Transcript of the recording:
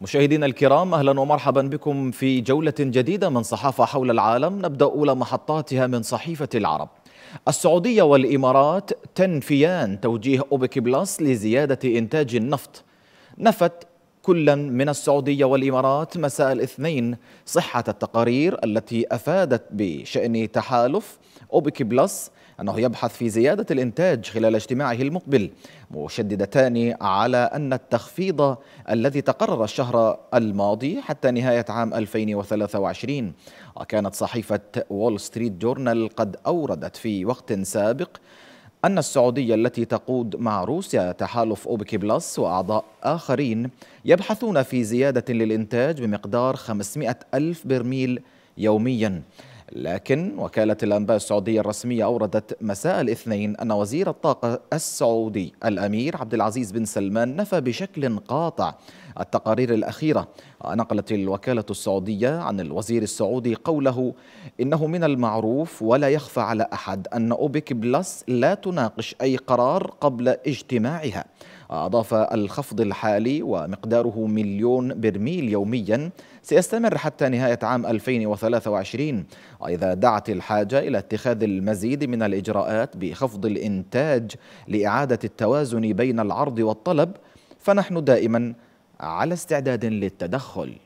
مشاهدينا الكرام اهلا ومرحبا بكم في جوله جديده من صحافه حول العالم نبدا اولى محطاتها من صحيفه العرب. السعوديه والامارات تنفيان توجيه اوبك بلس لزياده انتاج النفط. نفت كلا من السعودية والإمارات مساء الاثنين صحة التقارير التي أفادت بشأن تحالف أوبك بلس أنه يبحث في زيادة الإنتاج خلال اجتماعه المقبل مشددتان على أن التخفيض الذي تقرر الشهر الماضي حتى نهاية عام 2023 وكانت صحيفة وول ستريت جورنال قد أوردت في وقت سابق أن السعودية التي تقود مع روسيا تحالف أوبك بلس وأعضاء آخرين يبحثون في زيادة للإنتاج بمقدار 500 ألف برميل يوميا لكن وكالة الأنباء السعودية الرسمية أوردت مساء الاثنين أن وزير الطاقة السعودي الأمير عبد العزيز بن سلمان نفى بشكل قاطع التقارير الأخيرة نقلت الوكالة السعودية عن الوزير السعودي قوله إنه من المعروف ولا يخفى على أحد أن أوبك بلس لا تناقش أي قرار قبل اجتماعها أضاف الخفض الحالي ومقداره مليون برميل يوميا سيستمر حتى نهاية عام 2023 وإذا دعت الحاجة إلى اتخاذ المزيد من الإجراءات بخفض الإنتاج لإعادة التوازن بين العرض والطلب فنحن دائما على استعداد للتدخل